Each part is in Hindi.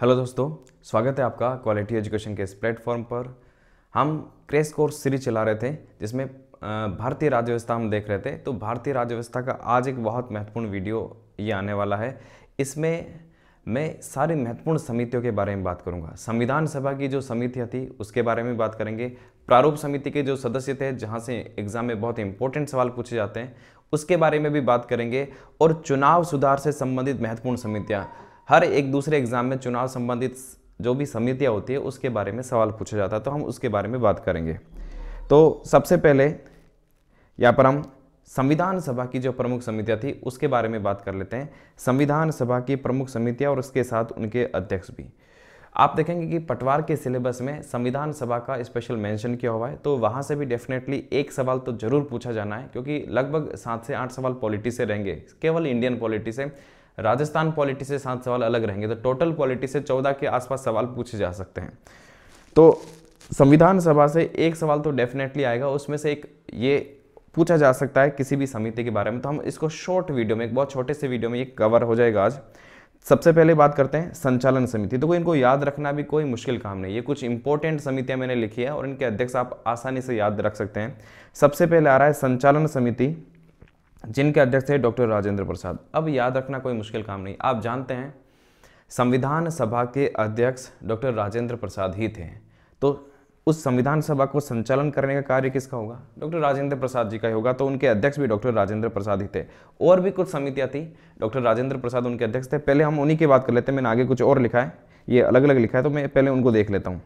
हेलो दोस्तों स्वागत है आपका क्वालिटी एजुकेशन के इस प्लेटफॉर्म पर हम क्रेश कोर्स सीरीज चला रहे थे जिसमें भारतीय राज्य व्यवस्था हम देख रहे थे तो भारतीय राज्य व्यवस्था का आज एक बहुत महत्वपूर्ण वीडियो ये आने वाला है इसमें मैं सारी महत्वपूर्ण समितियों के बारे में बात करूंगा संविधान सभा की जो समितियाँ थी उसके बारे में बात करेंगे प्रारूप समिति के जो सदस्य थे जहाँ से एग्जाम में बहुत इंपॉर्टेंट सवाल पूछे जाते हैं उसके बारे में भी बात करेंगे और चुनाव सुधार से संबंधित महत्वपूर्ण समितियाँ हर एक दूसरे एग्ज़ाम में चुनाव संबंधित जो भी समितियाँ होती है उसके बारे में सवाल पूछा जाता है तो हम उसके बारे में बात करेंगे तो सबसे पहले यहाँ पर हम संविधान सभा की जो प्रमुख समितियाँ थी उसके बारे में बात कर लेते हैं संविधान सभा की प्रमुख समितियाँ और उसके साथ उनके अध्यक्ष भी आप देखेंगे कि पटवार के सिलेबस में संविधान सभा का स्पेशल मेंशन किया हुआ है तो वहाँ से भी डेफिनेटली एक सवाल तो जरूर पूछा जाना है क्योंकि लगभग सात से आठ सवाल पॉलिटी से रहेंगे केवल इंडियन पॉलिटी से राजस्थान पॉलिटी से सात सवाल अलग रहेंगे तो टोटल पॉलिटी से चौदह के आसपास सवाल पूछे जा सकते हैं तो संविधान सभा से एक सवाल तो डेफिनेटली आएगा उसमें से एक ये पूछा जा सकता है किसी भी समिति के बारे में तो हम इसको शॉर्ट वीडियो में एक बहुत छोटे से वीडियो में ये कवर हो जाएगा आज सबसे पहले बात करते हैं संचालन समिति तो कोई इनको याद रखना भी कोई मुश्किल काम नहीं ये कुछ इंपॉर्टेंट समितियां मैंने लिखी है और इनके अध्यक्ष आप आसानी से याद रख सकते हैं सबसे पहले आ रहा है संचालन समिति जिनके अध्यक्ष थे डॉक्टर राजेंद्र प्रसाद अब याद रखना कोई मुश्किल काम नहीं आप जानते हैं संविधान सभा के अध्यक्ष डॉक्टर राजेंद्र प्रसाद ही थे तो उस संविधान सभा को संचालन करने का कार्य किसका होगा डॉक्टर राजेंद्र प्रसाद जी का ही होगा तो उनके अध्यक्ष भी डॉक्टर राजेंद्र प्रसाद ही थे और भी कुछ समितियाँ थी डॉक्टर राजेंद्र प्रसाद उनके अध्यक्ष थे पहले हम उन्हीं की बात कर लेते हैं मैंने आगे कुछ और लिखा है ये अलग अलग लिखा है तो मैं पहले उनको देख लेता हूँ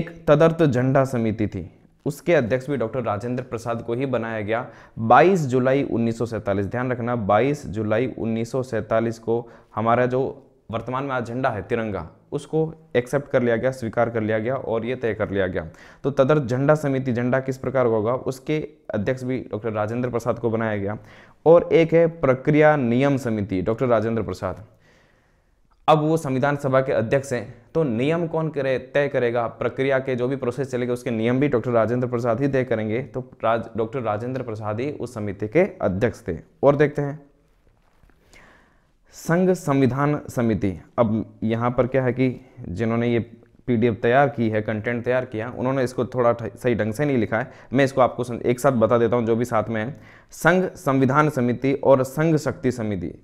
एक तदर्थ झंडा समिति थी उसके अध्यक्ष भी डॉक्टर राजेंद्र प्रसाद को ही बनाया गया 22 जुलाई 1947 ध्यान रखना 22 जुलाई 1947 को हमारा जो वर्तमान में झंडा है तिरंगा उसको एक्सेप्ट कर लिया गया स्वीकार कर लिया गया और ये तय कर लिया गया तो तदर झंडा समिति झंडा किस प्रकार होगा उसके अध्यक्ष भी डॉक्टर राजेंद्र प्रसाद को बनाया गया और एक है प्रक्रिया नियम समिति डॉक्टर राजेंद्र प्रसाद अब वो संविधान सभा के अध्यक्ष हैं तो नियम कौन करे तय करेगा प्रक्रिया के जो भी प्रोसेस चलेगा उसके नियम भी डॉक्टर राजेंद्र प्रसाद ही तय करेंगे तो राज डॉक्टर राजेंद्र प्रसाद ही उस समिति के अध्यक्ष थे और देखते हैं संघ संविधान समिति अब यहाँ पर क्या है कि जिन्होंने ये पीडीएफ तैयार की है कंटेंट तैयार किया उन्होंने इसको थोड़ा सही ढंग से नहीं लिखा है मैं इसको आपको एक साथ बता देता हूँ जो भी साथ में है संघ संविधान समिति और संघ शक्ति समिति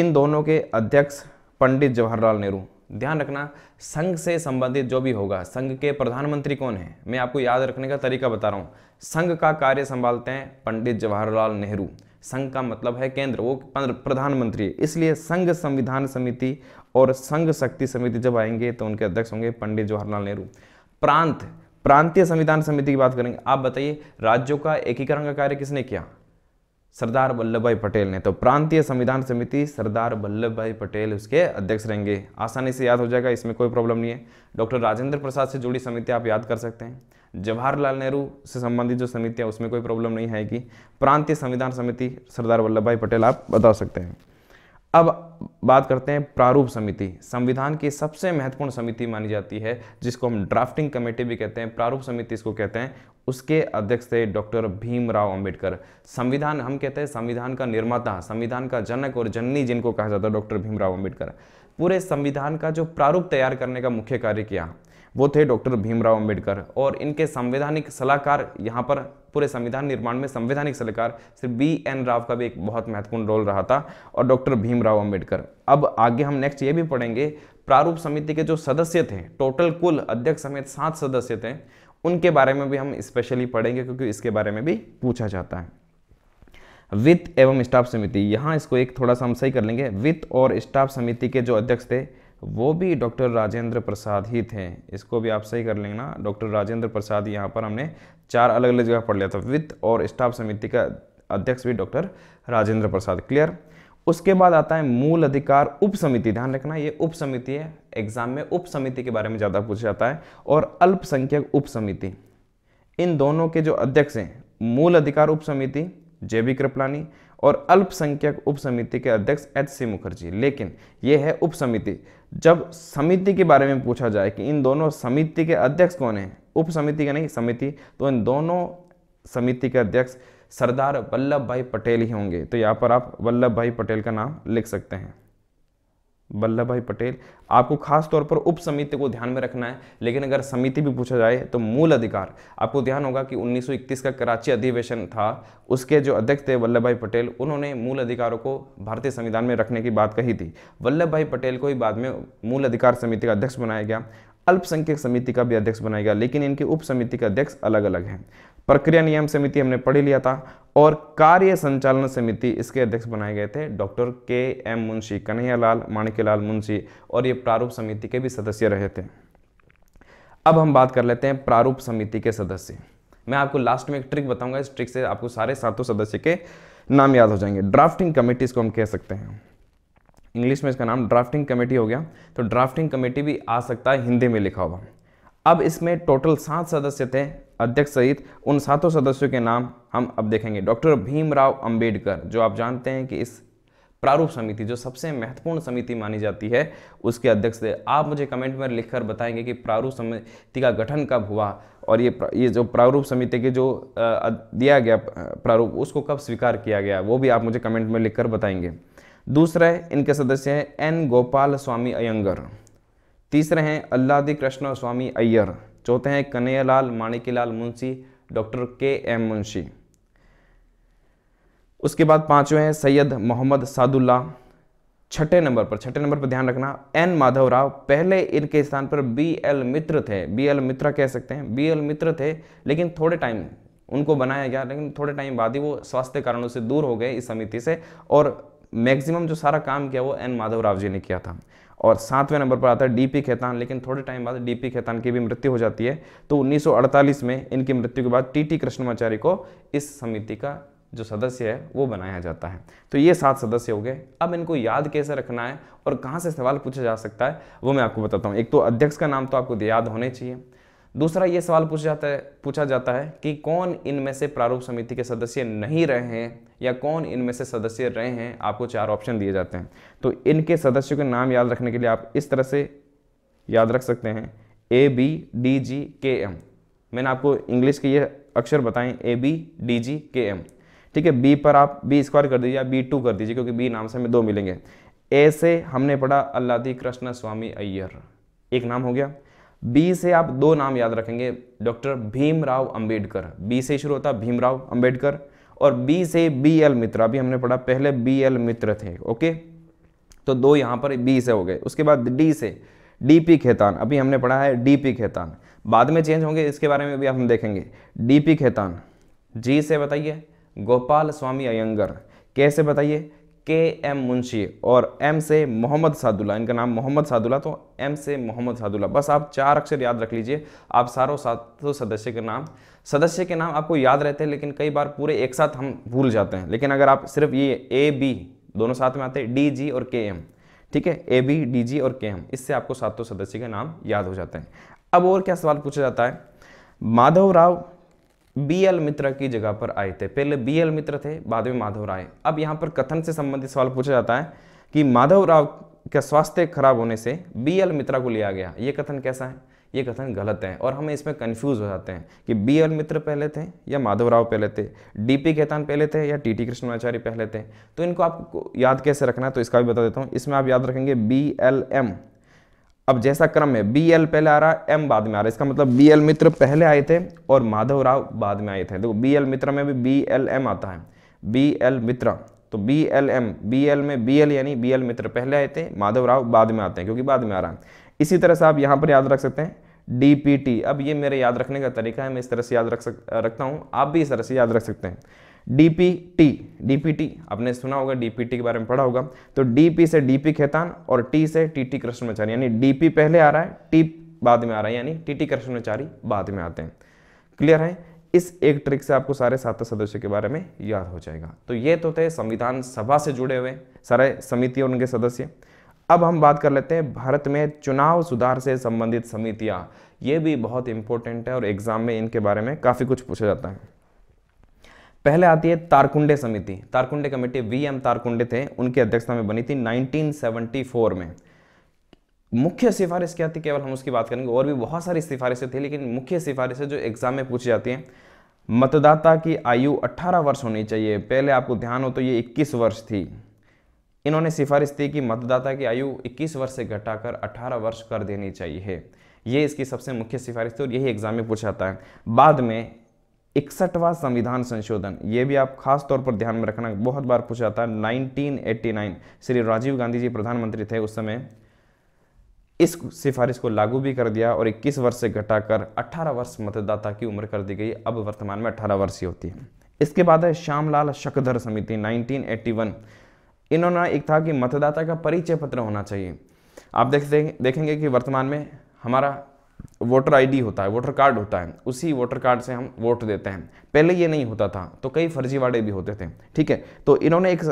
इन दोनों के अध्यक्ष पंडित जवाहरलाल नेहरू ध्यान रखना संघ से संबंधित जो भी होगा संघ के प्रधानमंत्री कौन है मैं आपको याद रखने का तरीका बता रहा हूँ संघ का कार्य संभालते हैं पंडित जवाहरलाल नेहरू संघ का मतलब है केंद्र वो प्रधानमंत्री इसलिए संघ संविधान समिति और संघ शक्ति समिति जब आएंगे तो उनके अध्यक्ष होंगे पंडित जवाहरलाल नेहरू प्रांत प्रांतीय संविधान समिति की बात करेंगे आप बताइए राज्यों का एकीकरण का कार्य किसने किया सरदार वल्लभ भाई पटेल ने तो प्रांतीय संविधान समिति सरदार वल्लभ भाई पटेल उसके अध्यक्ष रहेंगे आसानी से याद हो जाएगा इसमें कोई प्रॉब्लम नहीं है डॉक्टर राजेंद्र प्रसाद से जुड़ी समिति आप याद कर सकते हैं जवाहरलाल नेहरू से संबंधित जो है उसमें कोई प्रॉब्लम नहीं आएगी प्रांतीय संविधान समिति सरदार वल्लभ भाई पटेल आप बता सकते हैं अब बात करते हैं प्रारूप समिति संविधान की सबसे महत्वपूर्ण समिति मानी जाती है जिसको हम ड्राफ्टिंग कमेटी भी कहते हैं प्रारूप समिति इसको कहते हैं उसके अध्यक्ष थे डॉक्टर भीमराव अंबेडकर संविधान हम कहते हैं संविधान का निर्माता संविधान का जनक और जननी जिनको कहा जाता है डॉक्टर भीमराव अंबेडकर पूरे संविधान का जो प्रारूप तैयार करने का मुख्य कार्य किया वो थे डॉक्टर भीमराव अंबेडकर और इनके संवैधानिक सलाहकार यहाँ पर पूरे संविधान निर्माण में संवैधानिक सलाहकार श्री बी एन राव का भी एक बहुत महत्वपूर्ण रोल रहा था और डॉक्टर भीमराव अंबेडकर अब आगे हम नेक्स्ट ये भी पढ़ेंगे प्रारूप समिति के जो सदस्य थे टोटल कुल अध्यक्ष समेत सात सदस्य थे उनके बारे में भी हम स्पेशली पढ़ेंगे क्योंकि इसके बारे में भी पूछा जाता है वित्त एवं स्टाफ समिति यहाँ इसको एक थोड़ा सा हम सही कर लेंगे वित्त और स्टाफ समिति के जो अध्यक्ष थे वो भी डॉक्टर राजेंद्र प्रसाद ही थे इसको भी आप सही कर लेंगे ना डॉक्टर राजेंद्र प्रसाद यहाँ पर हमने चार अलग अलग जगह पढ़ लिया था वित्त और स्टाफ समिति का अध्यक्ष भी डॉक्टर राजेंद्र प्रसाद क्लियर उसके बाद आता है मूल अधिकार उप समिति ध्यान रखना ये उप समिति है एग्जाम में उप समिति के बारे में ज़्यादा पूछा जाता है और अल्पसंख्यक उप समिति इन दोनों के जो अध्यक्ष हैं मूल अधिकार उप समिति जे बी कृपलानी और अल्पसंख्यक उप समिति के अध्यक्ष एच सी मुखर्जी लेकिन यह है उप समिति जब समिति के बारे में पूछा जाए कि इन दोनों समिति के अध्यक्ष कौन है उप समिति का नहीं समिति तो इन दोनों समिति के अध्यक्ष सरदार वल्लभ भाई पटेल ही होंगे तो यहाँ पर आप वल्लभ भाई पटेल का नाम लिख सकते हैं वल्लभ भाई पटेल आपको खास तौर पर उप समिति को ध्यान में रखना है लेकिन अगर समिति भी पूछा जाए तो मूल अधिकार आपको ध्यान होगा कि 1931 का कराची अधिवेशन था उसके जो अध्यक्ष थे वल्लभ भाई पटेल उन्होंने मूल अधिकारों को भारतीय संविधान में रखने की बात कही थी वल्लभ भाई पटेल को ही बाद में मूल अधिकार समिति का अध्यक्ष बनाया गया अल्पसंख्यक समिति का भी अध्यक्ष बनाया गया लेकिन इनके उप समिति का अध्यक्ष अलग अलग हैं प्रक्रिया नियम समिति हमने पढ़ लिया था और कार्य संचालन समिति इसके अध्यक्ष बनाए गए थे doctor K M Munshi Kanhaiyalal Maneklal Munshi और ये प्रारूप समिति के भी सदस्य रहे थे अब हम बात कर लेते हैं प्रारूप समिति के सदस्य मैं आपको लास्ट में एक ट्रिक बताऊंगा इस ट्रिक से आपको सारे सातों सदस्य के नाम याद हो जाएंगे ड्राफ्टिंग कमेटी इसको हम कह सकते हैं इंग्लिश में इसका नाम ड्राफ्टिंग कमेटी हो गया तो ड्राफ्टिंग कमेटी भी आ सकता है हिंदी में लिखा हुआ अब इसमें टोटल सात सदस्य थे अध्यक्ष सहित उन सातों सदस्यों के नाम हम अब देखेंगे डॉक्टर भीमराव अंबेडकर जो आप जानते हैं कि इस प्रारूप समिति जो सबसे महत्वपूर्ण समिति मानी जाती है उसके अध्यक्ष थे आप मुझे कमेंट में लिखकर बताएंगे कि प्रारूप समिति का गठन कब हुआ और ये ये जो प्रारूप समिति के जो दिया गया प्रारूप उसको कब स्वीकार किया गया वो भी आप मुझे कमेंट में लिखकर बताएंगे दूसरा है इनके सदस्य हैं एन गोपाल स्वामी अयंगर तीसरे हैं अल्लादी कृष्ण स्वामी अय्यर चौथे हैं Kanhaiyalal Maniklal Munshi doctor K M Munshi उसके बाद पांचवें हैं सैयद मोहम्मद सादुल्ला छठे नंबर पर छठे नंबर पर ध्यान रखना एन माधव राव पहले इनके स्थान पर बी एल मित्र थे बी एल मित्र कह सकते हैं बी एल मित्र थे लेकिन थोड़े टाइम उनको बनाया गया लेकिन थोड़े टाइम बाद ही वो स्वास्थ्य कारणों से दूर हो गए इस समिति से और मैक्सिमम जो सारा काम किया वो एन माधव राव जी ने किया था और सातवें नंबर पर आता है डीपी खेतान लेकिन थोड़े टाइम बाद डीपी खेतान की भी मृत्यु हो जाती है तो 1948 में इनकी मृत्यु के बाद टीटी कृष्णमाचार्य को इस समिति का जो सदस्य है वो बनाया जाता है तो ये सात सदस्य हो गए अब इनको याद कैसे रखना है और कहाँ से सवाल पूछा जा सकता है वो मैं आपको बताता हूँ एक तो अध्यक्ष का नाम तो आपको याद होने चाहिए दूसरा ये सवाल पूछ जाता है पूछा जाता है कि कौन इनमें से प्रारूप समिति के सदस्य नहीं रहे हैं या कौन इनमें से सदस्य रहे हैं आपको चार ऑप्शन दिए जाते हैं तो इनके सदस्यों के नाम याद रखने के लिए आप इस तरह से याद रख सकते हैं ए बी डी जी के एम मैंने आपको इंग्लिश के ये अक्षर बताएं ए बी डी जी के एम ठीक है बी पर आप बी स्क्वायर कर दीजिए या बी टू कर दीजिए क्योंकि बी नाम से हमें दो मिलेंगे ए से हमने पढ़ा अल्लादी कृष्ण स्वामी अय्यर एक नाम हो गया बी से आप दो नाम याद रखेंगे डॉक्टर भीमराव अंबेडकर बी से शुरू होता भीमराव अंबेडकर और बी से बी एल मित्र अभी हमने पढ़ा पहले बी एल मित्र थे ओके तो दो यहाँ पर बी से हो गए उसके बाद डी से डी पी खेतान अभी हमने पढ़ा है डी पी खेतान बाद में चेंज होंगे इसके बारे में भी हम देखेंगे डी पी खेतान जी से बताइए गोपाल स्वामी अयंगर कैसे बताइए के एम मुंशी और एम से मोहम्मद सादुल्ला इनका नाम मोहम्मद सादुल्ला तो एम से मोहम्मद सादुल्ला बस आप चार अक्षर याद रख लीजिए आप सारों सातों सदस्य के नाम सदस्य के नाम आपको याद रहते हैं लेकिन कई बार पूरे एक साथ हम भूल जाते हैं लेकिन अगर आप सिर्फ ये ए बी दोनों साथ में आते हैं डी जी और के एम ठीक है ए बी डी जी और के एम इससे आपको सातों सदस्य के नाम याद हो जाते हैं अब और क्या सवाल पूछा जाता है माधव राव बी एल मित्र की जगह पर आए थे पहले बी एल मित्र थे बाद में माधव राय अब यहाँ पर कथन से संबंधित सवाल पूछा जाता है कि माधव राव का स्वास्थ्य खराब होने से बी एल मित्रा को लिया गया ये कथन कैसा है ये कथन गलत है और हम इसमें कंफ्यूज हो जाते हैं कि बी एल मित्र पहले थे या माधव राव पहले थे डी पी खेतान पहले थे या टी टी कृष्णाचार्य पहले थे तो इनको आपको याद कैसे रखना है तो इसका भी बता देता हूँ इसमें आप याद रखेंगे बी एल एम अब जैसा क्रम है बी एल पहले आ रहा है एम बाद में आ रहा है इसका मतलब बी एल मित्र पहले आए थे और माधव राव बाद में आए थे देखो बी एल मित्र में भी बी एल एम आता है बी एल मित्र तो B L M B L में बी एल यानी बी एल मित्र पहले आए थे माधव राव बाद में आते हैं क्योंकि बाद में आ रहा है इसी तरह से आप यहाँ पर याद रख सकते हैं डी पी टी अब ये मेरे याद रखने का तरीका है मैं इस तरह से याद रख सक रखता हूँ आप भी इस तरह से याद रख सकते हैं डीपीटी डीपीटी आपने सुना होगा डीपीटी के बारे में पढ़ा होगा तो डीपी से डीपी खेतान और टी से टीटी कृष्णमाचारी यानी डीपी पहले आ रहा है टी बाद में आ रहा है यानी टीटी कृष्णमाचारी बाद में आते हैं क्लियर है इस एक ट्रिक से आपको सारे सात सदस्यों के बारे में याद हो जाएगा तो ये तो थे संविधान सभा से जुड़े हुए सारे समिति और उनके सदस्य अब हम बात कर लेते हैं भारत में चुनाव सुधार से संबंधित समितियां ये भी बहुत इंपॉर्टेंट है और एग्जाम में इनके बारे में काफ़ी कुछ पूछा जाता है पहले आती है तारकुंडे समिति Tarkunde committee V M Tarkunde थे उनकी अध्यक्षता में बनी थी 1974 में मुख्य सिफारिश क्या थी केवल हम उसकी बात करेंगे और भी बहुत सारी सिफारिशें थी लेकिन मुख्य सिफारिशें जो एग्जाम में पूछी जाती हैं मतदाता की आयु 18 वर्ष होनी चाहिए पहले आपको ध्यान हो तो ये 21 वर्ष थी इन्होंने सिफारिश थी कि मतदाता की आयु 21 वर्ष से घटाकर 18 वर्ष कर देनी चाहिए ये इसकी सबसे मुख्य सिफारिश थी और यही एग्जाम में पूछा जाता है बाद में इकसठवां संविधान संशोधन ये भी आप खास तौर पर ध्यान में रखना बहुत बार पूछा जाता है 1989 श्री राजीव गांधी जी प्रधानमंत्री थे उस समय इस सिफारिश को लागू भी कर दिया और 21 वर्ष से घटाकर 18 वर्ष मतदाता की उम्र कर दी गई अब वर्तमान में 18 वर्ष ही होती है इसके बाद है श्यामलाल शकधर समिति 1981 इन्होंने एक था कि मतदाता का परिचय पत्र होना चाहिए आप देखते देखेंगे कि वर्तमान में हमारा वोटर आईडी होता है वोटर कार्ड होता है उसी वोटर कार्ड से हम वोट देते हैं पहले ये नहीं होता था तो कई फर्जीवाड़े भी होते थे ठीक है तो इन्होंने एक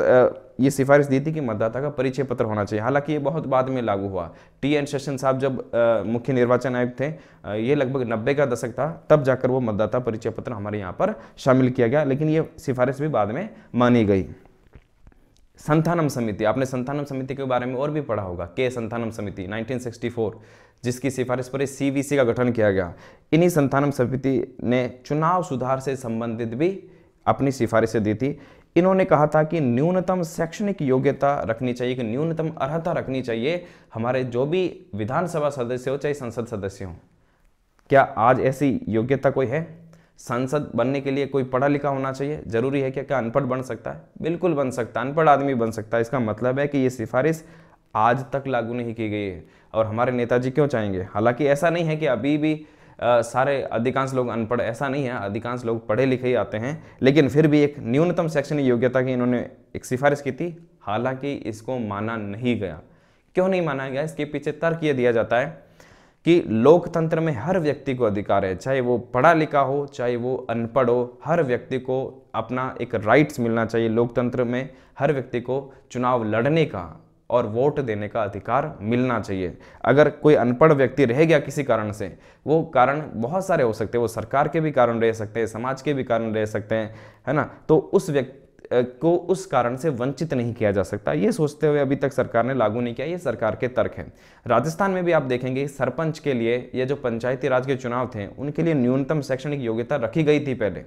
ये सिफारिश दी थी कि मतदाता का परिचय पत्र होना चाहिए हालांकि ये बहुत बाद में लागू हुआ टी एन सेशन साहब जब मुख्य निर्वाचन आयुक्त थे ये लगभग नब्बे का दशक था तब जाकर वो मतदाता परिचय पत्र हमारे यहाँ पर शामिल किया गया लेकिन ये सिफारिश भी बाद में मानी गई संथानम समिति आपने संथानम समिति के बारे में और भी पढ़ा होगा के संथानम समिति 1964 जिसकी सिफारिश पर सीवीसी का गठन किया गया इन्हीं संथानम समिति ने चुनाव सुधार से संबंधित भी अपनी सिफारिशें दी थी इन्होंने कहा था कि न्यूनतम शैक्षणिक योग्यता रखनी चाहिए कि न्यूनतम अर्हता रखनी चाहिए हमारे जो भी विधानसभा सदस्य हो चाहे संसद सदस्य हो क्या आज ऐसी योग्यता कोई है सांसद बनने के लिए कोई पढ़ा लिखा होना चाहिए ज़रूरी है क्या क्या अनपढ़ बन सकता है बिल्कुल बन सकता है अनपढ़ आदमी बन सकता है इसका मतलब है कि ये सिफारिश आज तक लागू नहीं की गई है और हमारे नेताजी क्यों चाहेंगे हालांकि ऐसा नहीं है कि अभी भी आ, सारे अधिकांश लोग अनपढ़ ऐसा नहीं है अधिकांश लोग पढ़े लिखे ही आते हैं लेकिन फिर भी एक न्यूनतम शैक्षणिक योग्यता की इन्होंने एक सिफारिश की थी हालांकि इसको माना नहीं गया क्यों नहीं माना गया इसके पीछे तर्क ये दिया जाता है कि लोकतंत्र में हर व्यक्ति को अधिकार है चाहे वो पढ़ा लिखा हो चाहे वो अनपढ़ हो हर व्यक्ति को अपना एक राइट्स मिलना चाहिए लोकतंत्र में हर व्यक्ति को चुनाव लड़ने का और वोट देने का अधिकार मिलना चाहिए अगर कोई अनपढ़ व्यक्ति रह गया किसी कारण से वो कारण बहुत सारे हो सकते हैं वो सरकार के भी कारण रह सकते हैं समाज के भी कारण रह सकते हैं है ना तो उस व्यक्ति को उस कारण से वंचित नहीं किया जा सकता ये सोचते हुए अभी तक सरकार ने लागू नहीं किया ये सरकार के तर्क हैं राजस्थान में भी आप देखेंगे सरपंच के लिए ये जो पंचायती राज के चुनाव थे उनके लिए न्यूनतम शैक्षणिक योग्यता रखी गई थी पहले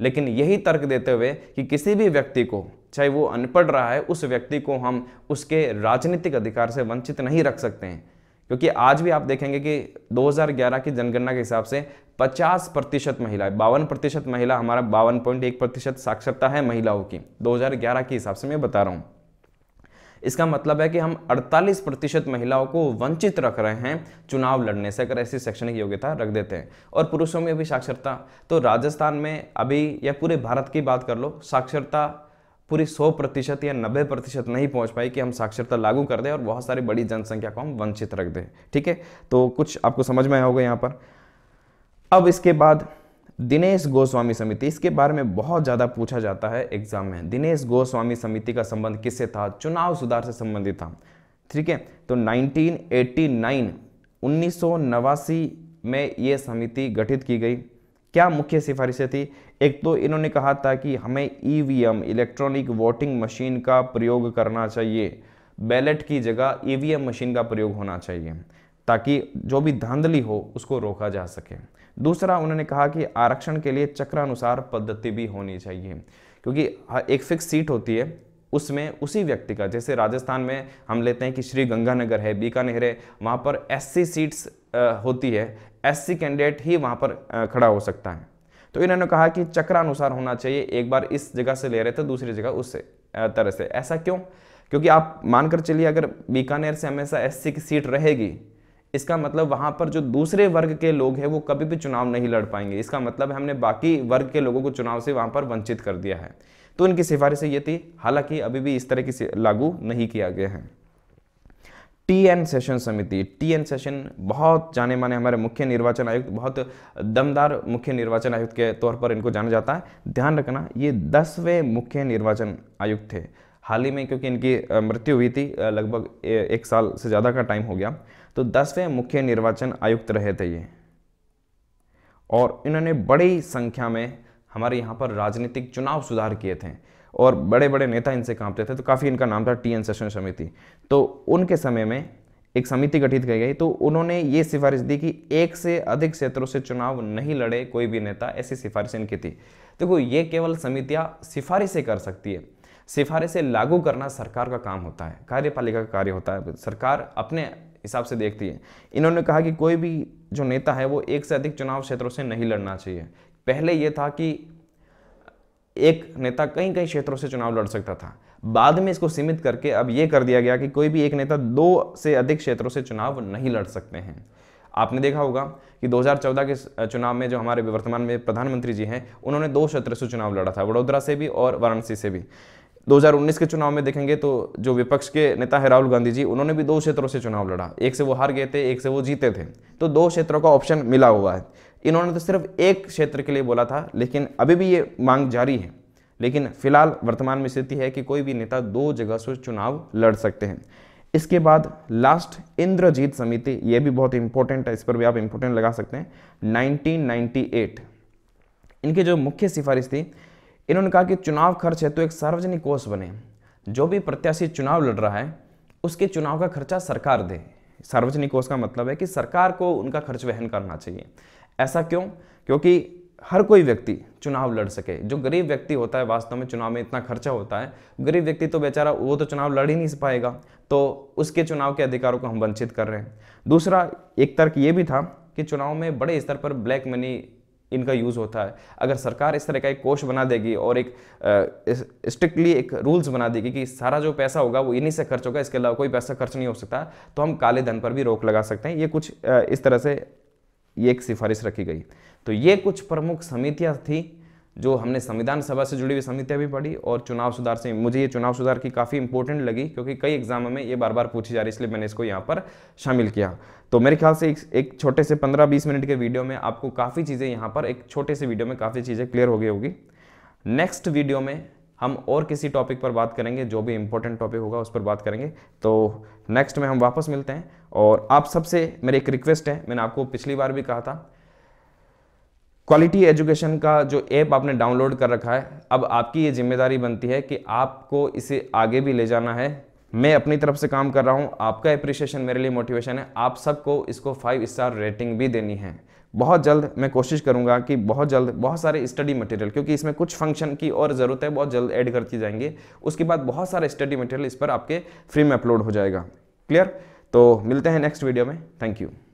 लेकिन यही तर्क देते हुए कि किसी भी व्यक्ति को चाहे वो अनपढ़ रहा है उस व्यक्ति को हम उसके राजनीतिक अधिकार से वंचित नहीं रख सकते हैं क्योंकि आज भी आप देखेंगे कि 2011 की जनगणना के हिसाब से 50 प्रतिशत महिला बावन प्रतिशत महिला हमारा बावन पॉइंट एक प्रतिशत साक्षरता है महिलाओं की 2011 के हिसाब से मैं बता रहा हूँ इसका मतलब है कि हम 48 प्रतिशत महिलाओं को वंचित रख रहे हैं चुनाव लड़ने से अगर ऐसी शैक्षणिक योग्यता रख देते हैं और पुरुषों में भी साक्षरता तो राजस्थान में अभी या पूरे भारत की बात कर लो साक्षरता पूरी 100 प्रतिशत या 90 प्रतिशत नहीं पहुंच पाई कि हम साक्षरता लागू कर दें और बहुत सारी बड़ी जनसंख्या को हम वंचित रख दें ठीक है तो कुछ आपको समझ में आया होगा यहाँ पर अब इसके बाद दिनेश गोस्वामी समिति इसके बारे में बहुत ज़्यादा पूछा जाता है एग्जाम में दिनेश गोस्वामी समिति का संबंध किससे था चुनाव सुधार से संबंधित था ठीक है तो नाइनटीन एट्टी में ये समिति गठित की गई क्या मुख्य सिफारिशें थी एक तो इन्होंने कहा था कि हमें ईवीएम इलेक्ट्रॉनिक वोटिंग मशीन का प्रयोग करना चाहिए बैलेट की जगह ईवीएम e मशीन का प्रयोग होना चाहिए ताकि जो भी धांधली हो उसको रोका जा सके दूसरा उन्होंने कहा कि आरक्षण के लिए चक्रानुसार पद्धति भी होनी चाहिए क्योंकि एक फिक्स सीट होती है उसमें उसी व्यक्ति का जैसे राजस्थान में हम लेते हैं कि श्री गंगानगर है बीकानेर है वहाँ पर एससी सीट्स होती है एससी कैंडिडेट ही वहाँ पर खड़ा हो सकता है तो इन्होंने कहा कि चक्रानुसार होना चाहिए एक बार इस जगह से ले रहे थे दूसरी जगह उससे तरह से ऐसा क्यों क्योंकि आप मानकर चलिए अगर बीकानेर से हमेशा एस की सीट रहेगी इसका मतलब वहाँ पर जो दूसरे वर्ग के लोग हैं वो कभी भी चुनाव नहीं लड़ पाएंगे इसका मतलब हमने बाकी वर्ग के लोगों को चुनाव से वहाँ पर वंचित कर दिया है तो इनकी सिफारिशें ये थी हालांकि अभी भी इस तरह की लागू नहीं किया गया है टीएन सेशन समिति टीएन सेशन बहुत जाने माने हमारे मुख्य निर्वाचन आयुक्त बहुत दमदार मुख्य निर्वाचन आयुक्त के तौर पर इनको जाना जाता है ध्यान रखना ये दसवें मुख्य निर्वाचन आयुक्त थे हाल ही में क्योंकि इनकी मृत्यु हुई थी लगभग एक साल से ज़्यादा का टाइम हो गया तो दसवें मुख्य निर्वाचन आयुक्त रहे थे ये और इन्होंने बड़ी संख्या में हमारे यहाँ पर राजनीतिक चुनाव सुधार किए थे और बड़े बड़े नेता इनसे कांपते थे तो काफ़ी इनका नाम था टी एन सेशन समिति तो उनके समय में एक समिति गठित की गई तो उन्होंने ये सिफारिश दी कि एक से अधिक क्षेत्रों से चुनाव नहीं लड़े कोई भी नेता ऐसी सिफारिश इनकी थी देखो ये केवल समितियाँ सिफारिशें कर सकती है सिफारिशें लागू करना सरकार का काम होता है कार्यपालिका का कार्य होता है सरकार अपने हिसाब से देखती है इन्होंने कहा कि कोई भी जो नेता है वो एक से अधिक चुनाव क्षेत्रों से नहीं लड़ना चाहिए पहले ये था कि एक नेता कई कई क्षेत्रों से चुनाव लड़ सकता था बाद में इसको सीमित करके अब ये कर दिया गया कि कोई भी एक नेता दो से अधिक क्षेत्रों से चुनाव नहीं लड़ सकते हैं आपने देखा होगा कि 2014 के चुनाव में जो हमारे वर्तमान में प्रधानमंत्री जी हैं उन्होंने दो क्षेत्र से चुनाव लड़ा था वडोदरा से भी और वाराणसी से भी 2019 के चुनाव में देखेंगे तो जो विपक्ष के नेता है राहुल गांधी जी उन्होंने भी दो क्षेत्रों से चुनाव लड़ा एक से वो हार गए थे एक से वो जीते थे तो दो क्षेत्रों का ऑप्शन मिला हुआ है इन्होंने तो सिर्फ एक क्षेत्र के लिए बोला था लेकिन अभी भी ये मांग जारी है लेकिन फिलहाल वर्तमान में स्थिति है कि कोई भी नेता दो जगह से चुनाव लड़ सकते हैं इसके बाद लास्ट इंद्रजीत समिति ये भी बहुत इंपॉर्टेंट है इस पर भी आप इंपॉर्टेंट लगा सकते हैं 1998 इनके जो मुख्य सिफारिश थी इन्होंने कहा कि चुनाव खर्च है तो एक सार्वजनिक कोष बने जो भी प्रत्याशी चुनाव लड़ रहा है उसके चुनाव का खर्चा सरकार दे सार्वजनिक कोष का मतलब है कि सरकार को उनका खर्च वहन करना चाहिए ऐसा क्यों क्योंकि हर कोई व्यक्ति चुनाव लड़ सके जो गरीब व्यक्ति होता है वास्तव में चुनाव में इतना खर्चा होता है गरीब व्यक्ति तो बेचारा वो तो चुनाव लड़ ही नहीं पाएगा तो उसके चुनाव के अधिकारों को हम वंचित कर रहे हैं दूसरा एक तर्क ये भी था कि चुनाव में बड़े स्तर पर ब्लैक मनी इनका यूज़ होता है अगर सरकार इस तरह का एक कोष बना देगी और एक स्ट्रिक्टली एक रूल्स बना देगी कि सारा जो पैसा होगा वो इन्हीं से खर्च होगा इसके अलावा कोई पैसा खर्च नहीं हो सकता तो हम काले धन पर भी रोक लगा सकते हैं ये कुछ इस तरह से ये एक सिफारिश रखी गई तो ये कुछ प्रमुख समितियाँ थी जो हमने संविधान सभा से जुड़ी हुई समितियाँ भी पढ़ी और चुनाव सुधार से मुझे ये चुनाव सुधार की काफ़ी इंपॉर्टेंट लगी क्योंकि कई एग्जाम में ये बार बार पूछी जा रही इसलिए मैंने इसको यहाँ पर शामिल किया तो मेरे ख्याल से एक, छोटे से 15-20 मिनट के वीडियो में आपको काफ़ी चीज़ें यहाँ पर एक छोटे से वीडियो में काफ़ी चीज़ें क्लियर हो गई होगी नेक्स्ट वीडियो में हम और किसी टॉपिक पर बात करेंगे जो भी इंपॉर्टेंट टॉपिक होगा उस पर बात करेंगे तो नेक्स्ट में हम वापस मिलते हैं और आप सबसे मेरी एक रिक्वेस्ट है मैंने आपको पिछली बार भी कहा था क्वालिटी एजुकेशन का जो ऐप आपने डाउनलोड कर रखा है अब आपकी ये जिम्मेदारी बनती है कि आपको इसे आगे भी ले जाना है मैं अपनी तरफ से काम कर रहा हूँ आपका अप्रिसिएशन मेरे लिए मोटिवेशन है आप सबको इसको फाइव स्टार रेटिंग भी देनी है बहुत जल्द मैं कोशिश करूँगा कि बहुत जल्द बहुत सारे स्टडी मटेरियल क्योंकि इसमें कुछ फंक्शन की और ज़रूरत है बहुत जल्द ऐड करती जाएंगे उसके बाद बहुत सारे स्टडी मटेरियल इस पर आपके फ्री में अपलोड हो जाएगा क्लियर तो मिलते हैं नेक्स्ट वीडियो में थैंक यू